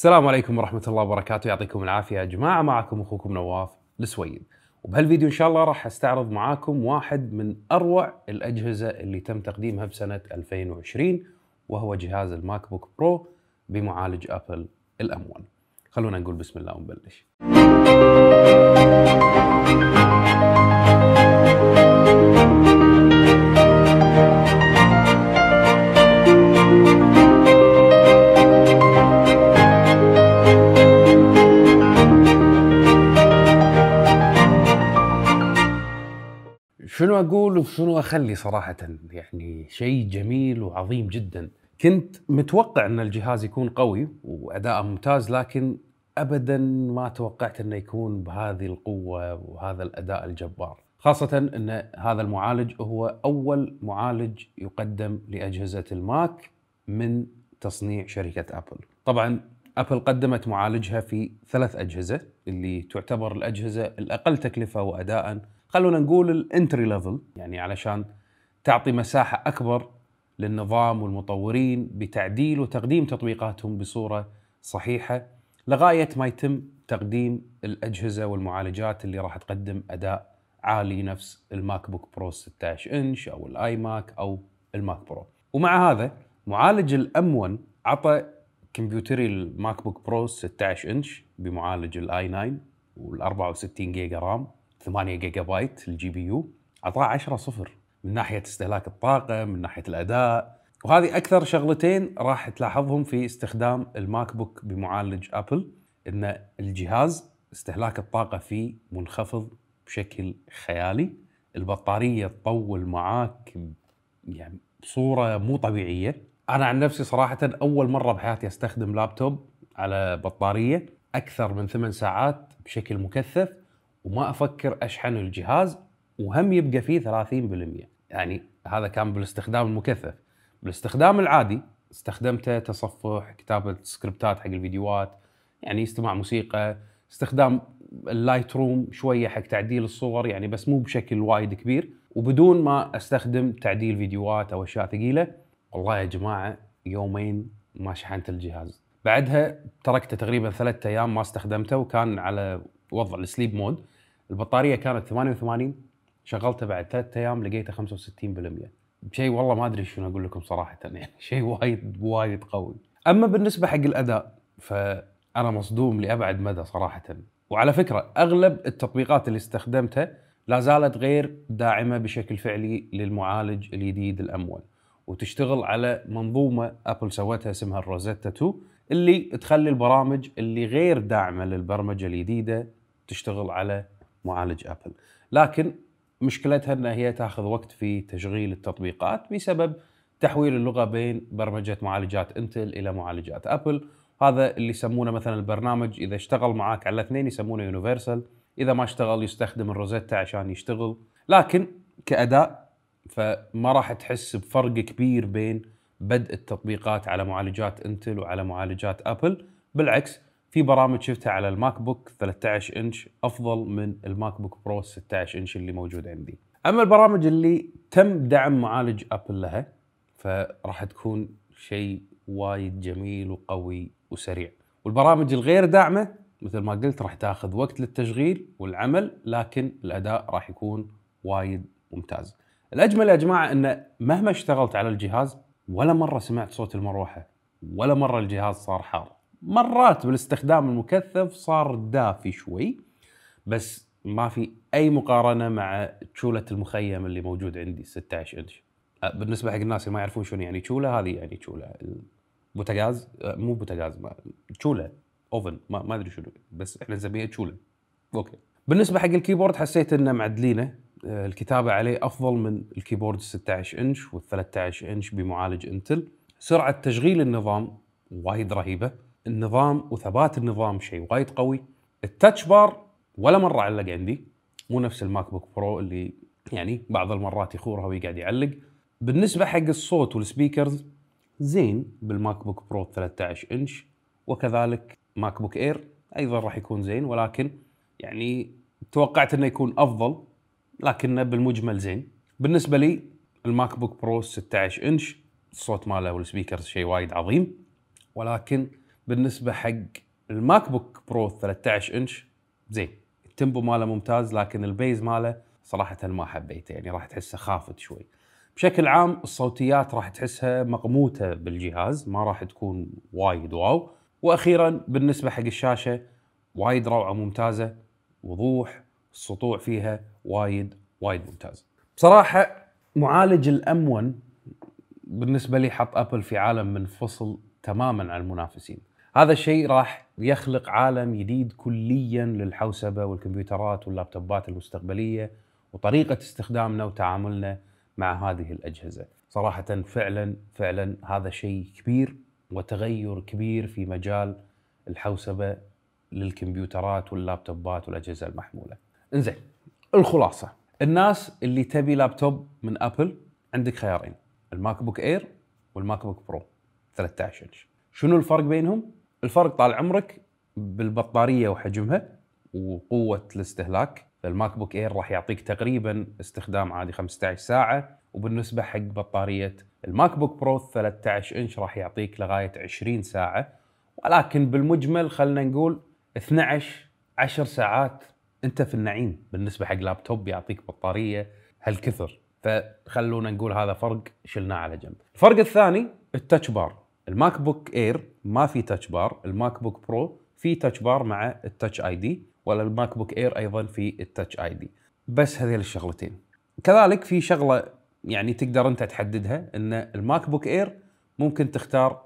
السلام عليكم ورحمة الله وبركاته يعطيكم العافية يا جماعة معكم أخوكم نواف السويد وبهالفيديو إن شاء الله راح أستعرض معاكم واحد من أروع الأجهزة اللي تم تقديمها بسنة 2020 وهو جهاز الماك بوك برو بمعالج أبل الأمون خلونا نقول بسم الله ونبلش شنو اخلي صراحه يعني شيء جميل وعظيم جدا كنت متوقع ان الجهاز يكون قوي واداءه ممتاز لكن ابدا ما توقعت انه يكون بهذه القوه وهذا الاداء الجبار خاصة أن هذا المعالج هو أول معالج يقدم لأجهزة الماك من تصنيع شركة أبل طبعا أبل قدمت معالجها في ثلاث أجهزة اللي تعتبر الأجهزة الأقل تكلفة وأداء خلونا نقول الانتري ليفل يعني علشان تعطي مساحه اكبر للنظام والمطورين بتعديل وتقديم تطبيقاتهم بصوره صحيحه لغايه ما يتم تقديم الاجهزه والمعالجات اللي راح تقدم اداء عالي نفس الماك بوك برو 16 انش او الاي ماك او الماك برو ومع هذا معالج الام 1 عطى كمبيوتري الماك بوك برو 16 انش بمعالج الاي 9 وال 64 جيجا رام 8 جيجا بايت الجي بي يو اعطاه 10 صفر من ناحيه استهلاك الطاقه من ناحيه الاداء وهذه اكثر شغلتين راح تلاحظهم في استخدام الماك بوك بمعالج ابل ان الجهاز استهلاك الطاقه فيه منخفض بشكل خيالي البطاريه تطول معاك يعني بصوره مو طبيعيه انا عن نفسي صراحه اول مره بحياتي استخدم لابتوب على بطاريه اكثر من ثمان ساعات بشكل مكثف وما افكر اشحن الجهاز وهم يبقى فيه 30% يعني هذا كان بالاستخدام المكثف بالاستخدام العادي استخدمته تصفح كتابه سكريبتات حق الفيديوهات يعني استماع موسيقى استخدام اللايت روم شويه حق تعديل الصور يعني بس مو بشكل وايد كبير وبدون ما استخدم تعديل فيديوهات او اشياء ثقيله والله يا جماعه يومين ما شحنت الجهاز بعدها تركته تقريبا ثلاثة ايام ما استخدمته وكان على وضع السليب مود البطاريه كانت 88 شغلته بعد ثلاثة ايام لقيته 65% شيء والله ما ادري شنو اقول لكم صراحه يعني شيء وايد وايد قوي اما بالنسبه حق الاداء فانا مصدوم لابعد مدى صراحه وعلى فكره اغلب التطبيقات اللي استخدمتها لا زالت غير داعمه بشكل فعلي للمعالج الجديد الامول وتشتغل على منظومه ابل سوتها اسمها الروزيتا 2 اللي تخلي البرامج اللي غير داعمه للبرمجه الجديده تشتغل على معالج ابل لكن مشكلتها ان هي تاخذ وقت في تشغيل التطبيقات بسبب تحويل اللغه بين برمجه معالجات انتل الى معالجات ابل هذا اللي يسمونه مثلا البرنامج اذا اشتغل معاك على الاثنين يسمونه يونيفرسال اذا ما اشتغل يستخدم الروزيتا عشان يشتغل لكن كاداء فما راح تحس بفرق كبير بين بدء التطبيقات على معالجات انتل وعلى معالجات ابل بالعكس في برامج شفتها على الماك بوك 13 انش افضل من الماك بوك برو 16 انش اللي موجود عندي اما البرامج اللي تم دعم معالج ابل لها فراح تكون شيء وايد جميل وقوي وسريع والبرامج الغير داعمه مثل ما قلت راح تاخذ وقت للتشغيل والعمل لكن الاداء راح يكون وايد ممتاز الاجمل يا جماعه ان مهما اشتغلت على الجهاز ولا مره سمعت صوت المروحه ولا مره الجهاز صار حار مرات بالاستخدام المكثف صار دافي شوي بس ما في اي مقارنه مع تشوله المخيم اللي موجود عندي 16 انش بالنسبه حق الناس اللي ما يعرفون شنو يعني تشوله هذه يعني تشوله بوتاغاز مو بوتاغاز تشوله اوفن ما, ما ادري شنو بس احنا نسميها تشوله اوكي بالنسبه حق الكيبورد حسيت انه معدلينه الكتابه عليه افضل من الكيبورد 16 انش وال 13 انش بمعالج انتل سرعه تشغيل النظام وايد رهيبه النظام وثبات النظام شيء وايد قوي التاتش بار ولا مره علق عندي مو نفس الماك بوك برو اللي يعني بعض المرات يخورها ويقعد يعلق بالنسبه حق الصوت والسبيكرز زين بالماك بوك برو 13 انش وكذلك ماك بوك اير ايضا راح يكون زين ولكن يعني توقعت انه يكون افضل لكنه بالمجمل زين بالنسبه لي الماك بوك برو 16 انش الصوت ماله والسبيكرز شيء وايد عظيم ولكن بالنسبه حق الماك بوك برو 13 انش زين التمبو ماله ممتاز لكن البيز ماله صراحه ما حبيته يعني راح تحسه خافت شوي بشكل عام الصوتيات راح تحسها مقموته بالجهاز ما راح تكون وايد واو واخيرا بالنسبه حق الشاشه وايد روعه ممتازه وضوح السطوع فيها وايد وايد ممتاز بصراحه معالج الام 1 بالنسبه لي حط ابل في عالم منفصل تماما عن المنافسين هذا الشيء راح يخلق عالم جديد كليا للحوسبه والكمبيوترات واللابتوبات المستقبليه وطريقه استخدامنا وتعاملنا مع هذه الاجهزه. صراحه فعلا فعلا هذا شيء كبير وتغير كبير في مجال الحوسبه للكمبيوترات واللابتوبات والاجهزه المحموله. انزين الخلاصه الناس اللي تبي لابتوب من ابل عندك خيارين الماك بوك اير والماك بوك برو 13 انش. شنو الفرق بينهم؟ الفرق طال عمرك بالبطاريه وحجمها وقوه الاستهلاك الماك بوك اير راح يعطيك تقريبا استخدام عادي 15 ساعه وبالنسبه حق بطاريه الماك بوك برو 13 انش راح يعطيك لغايه 20 ساعه ولكن بالمجمل خلينا نقول 12 10 ساعات انت في النعيم بالنسبه حق لابتوب يعطيك بطاريه هالكثر فخلونا نقول هذا فرق شلناه على جنب. الفرق الثاني التاتش بار الماك بوك اير ما في تاتش بار الماك بوك برو في تاتش بار مع التاتش اي دي ولا الماك بوك اير ايضا في التاتش اي دي بس هذيل الشغلتين كذلك في شغله يعني تقدر انت تحددها ان الماك بوك اير ممكن تختار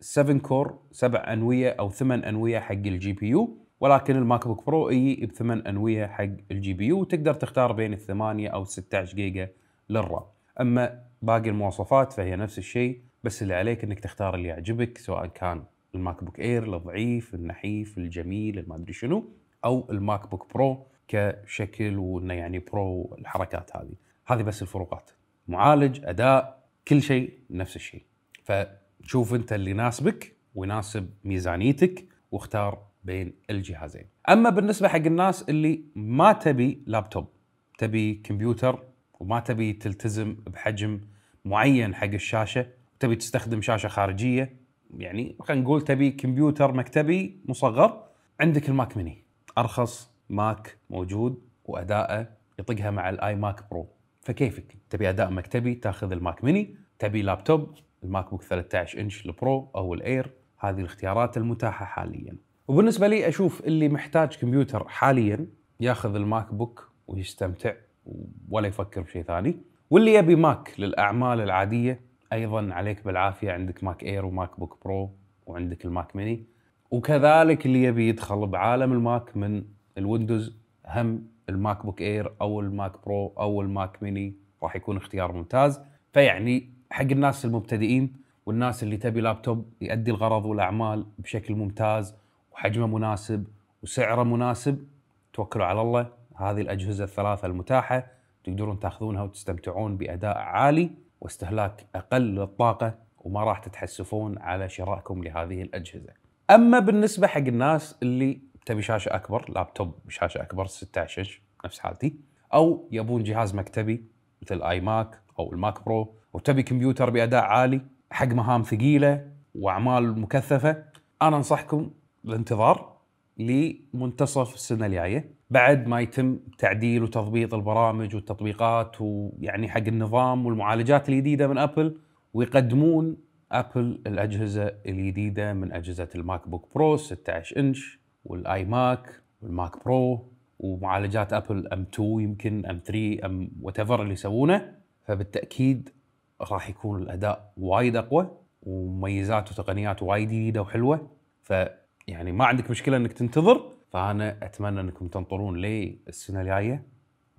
7 كور 7 انويه او 8 انويه حق الجي بي يو ولكن الماك بوك برو ب بثمان انويه حق الجي بي يو وتقدر تختار بين الثمانيه او 16 جيجا للرام اما باقي المواصفات فهي نفس الشيء بس اللي عليك انك تختار اللي يعجبك سواء كان الماك بوك اير الضعيف النحيف الجميل ما ادري شنو او الماك بوك برو كشكل وانه يعني برو الحركات هذه هذه بس الفروقات معالج اداء كل شيء نفس الشيء فشوف انت اللي يناسبك ويناسب ميزانيتك واختار بين الجهازين اما بالنسبه حق الناس اللي ما تبي لابتوب تبي كمبيوتر وما تبي تلتزم بحجم معين حق الشاشه تبي تستخدم شاشه خارجيه يعني خلينا نقول تبي كمبيوتر مكتبي مصغر عندك الماك ميني ارخص ماك موجود واداءه يطقها مع الاي ماك برو فكيفك تبي اداء مكتبي تاخذ الماك ميني تبي لابتوب الماك بوك 13 انش البرو او الاير هذه الاختيارات المتاحه حاليا وبالنسبه لي اشوف اللي محتاج كمبيوتر حاليا ياخذ الماك بوك ويستمتع ولا يفكر بشيء ثاني واللي يبي ماك للاعمال العاديه ايضا عليك بالعافيه عندك ماك اير وماك بوك برو وعندك الماك ميني وكذلك اللي يبي يدخل بعالم الماك من الويندوز هم الماك بوك اير او الماك برو او الماك ميني راح يكون اختيار ممتاز فيعني حق الناس المبتدئين والناس اللي تبي لابتوب يؤدي الغرض والاعمال بشكل ممتاز وحجمه مناسب وسعره مناسب توكلوا على الله هذه الاجهزه الثلاثه المتاحه تقدرون تاخذونها وتستمتعون باداء عالي واستهلاك أقل للطاقة وما راح تتحسفون على شرائكم لهذه الأجهزة أما بالنسبة حق الناس اللي تبي شاشة أكبر لابتوب بشاشة أكبر 16 إنش نفس حالتي أو يبون جهاز مكتبي مثل آي ماك أو الماك برو وتبي كمبيوتر بأداء عالي حق مهام ثقيلة وأعمال مكثفة أنا أنصحكم الانتظار لمنتصف السنة الجاية بعد ما يتم تعديل وتضبيط البرامج والتطبيقات ويعني حق النظام والمعالجات الجديده من ابل ويقدمون ابل الاجهزه الجديده من اجهزه الماك بوك برو 16 انش والاي ماك والماك برو ومعالجات ابل ام 2 يمكن ام 3 ام وات اللي يسوونه فبالتاكيد راح يكون الاداء وايد اقوى ومميزات وتقنيات وايد جديده وحلوه ف يعني ما عندك مشكله انك تنتظر فانا اتمنى انكم تنطرون للسنه الجايه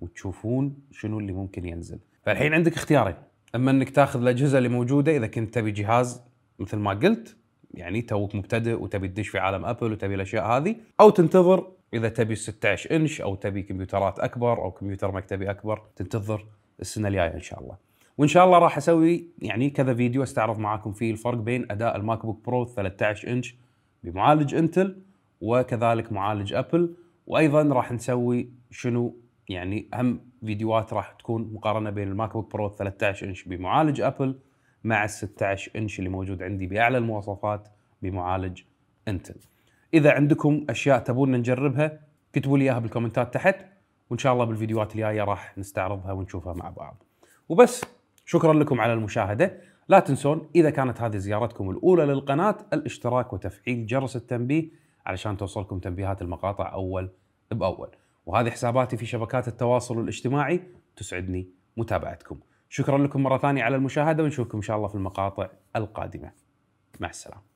وتشوفون شنو اللي ممكن ينزل فالحين عندك اختيارين اما انك تاخذ الاجهزه اللي موجوده اذا كنت تبي جهاز مثل ما قلت يعني توك مبتدئ وتبي تدش في عالم ابل وتبي الاشياء هذه او تنتظر اذا تبي 16 انش او تبي كمبيوترات اكبر او كمبيوتر مكتبي اكبر تنتظر السنه الجايه ان شاء الله. وان شاء الله راح اسوي يعني كذا فيديو استعرض معاكم فيه الفرق بين اداء الماك بوك برو 13 انش بمعالج انتل وكذلك معالج ابل وايضا راح نسوي شنو يعني اهم فيديوهات راح تكون مقارنه بين الماك بوك برو 13 انش بمعالج ابل مع ال 16 انش اللي موجود عندي باعلى المواصفات بمعالج انتل. اذا عندكم اشياء تبون نجربها كتبوا لي اياها بالكومنتات تحت وان شاء الله بالفيديوهات الجايه راح نستعرضها ونشوفها مع بعض. وبس شكرا لكم على المشاهده، لا تنسون اذا كانت هذه زيارتكم الاولى للقناه الاشتراك وتفعيل جرس التنبيه علشان توصلكم تنبيهات المقاطع اول باول وهذه حساباتي في شبكات التواصل الاجتماعي تسعدني متابعتكم شكرا لكم مره ثانيه على المشاهده ونشوفكم ان شاء الله في المقاطع القادمه مع السلامه